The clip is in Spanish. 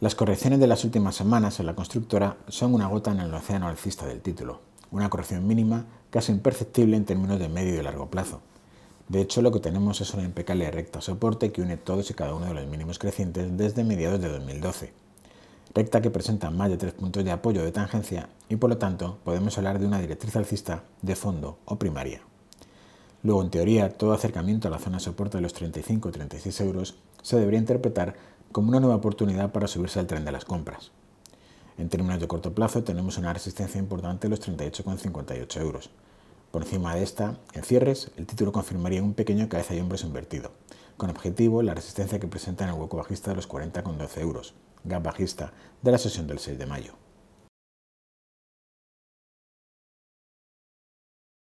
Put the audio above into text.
Las correcciones de las últimas semanas en la constructora son una gota en el océano alcista del título, una corrección mínima casi imperceptible en términos de medio y largo plazo. De hecho, lo que tenemos es una impecable recta soporte que une todos y cada uno de los mínimos crecientes desde mediados de 2012. Recta que presenta más de tres puntos de apoyo de tangencia y por lo tanto podemos hablar de una directriz alcista de fondo o primaria. Luego, en teoría, todo acercamiento a la zona soporte de los 35-36 euros se debería interpretar como una nueva oportunidad para subirse al tren de las compras. En términos de corto plazo tenemos una resistencia importante de los 38,58 euros. Por encima de esta, en cierres, el título confirmaría un pequeño cabeza y hombros invertido, con objetivo la resistencia que presenta en el hueco bajista de los 40,12 euros, gap bajista de la sesión del 6 de mayo.